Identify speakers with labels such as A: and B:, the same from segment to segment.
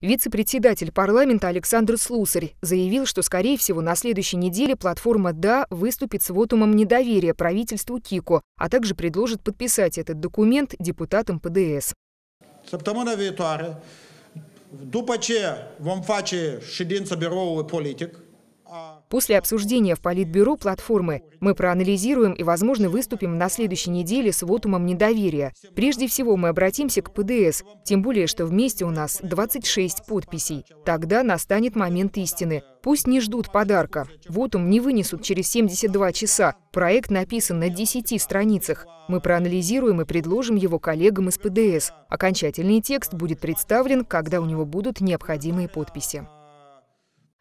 A: Вице-председатель парламента Александр Слусарь заявил, что, скорее всего, на следующей неделе платформа «Да» выступит с вотумом недоверия правительству КИКО, а также предложит подписать этот документ депутатам ПДС. Сăptămâna viitoare, după вам vom face ședință политик. После обсуждения в Политбюро платформы мы проанализируем и, возможно, выступим на следующей неделе с вотумом недоверия. Прежде всего мы обратимся к ПДС, тем более, что вместе у нас 26 подписей. Тогда настанет момент истины. Пусть не ждут подарка. Вотум не вынесут через 72 часа. Проект написан на 10 страницах. Мы проанализируем и предложим его коллегам из ПДС. Окончательный текст будет представлен, когда у него будут необходимые подписи.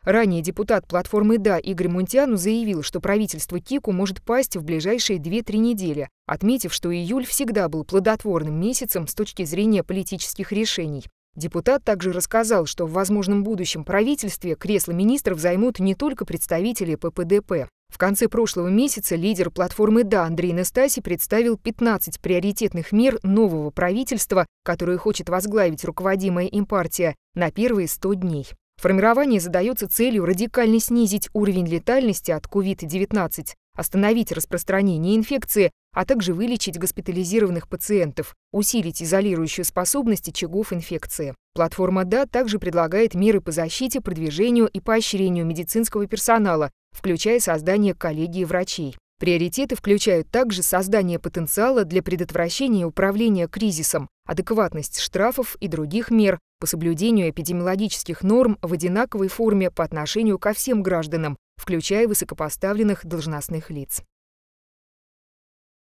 A: Ранее депутат платформы «Да» Игорь Мунтиану заявил, что правительство Кику может пасть в ближайшие 2-3 недели, отметив, что июль всегда был плодотворным месяцем с точки зрения политических решений. Депутат также рассказал, что в возможном будущем правительстве кресло министров займут не только представители ППДП. В конце прошлого месяца лидер платформы «Да» Андрей Настаси представил 15 приоритетных мер нового правительства, которое хочет возглавить руководимая им партия, на первые 100 дней. Формирование задается целью радикально снизить уровень летальности от COVID-19, остановить распространение инфекции, а также вылечить госпитализированных пациентов, усилить изолирующую способность очагов инфекции. Платформа «Да» также предлагает меры по защите, продвижению и поощрению медицинского персонала, включая создание коллегии врачей. Приоритеты включают также создание потенциала для предотвращения и управления кризисом, адекватность штрафов и других мер, по соблюдению эпидемиологических норм в одинаковой форме по отношению ко всем гражданам, включая высокопоставленных должностных лиц.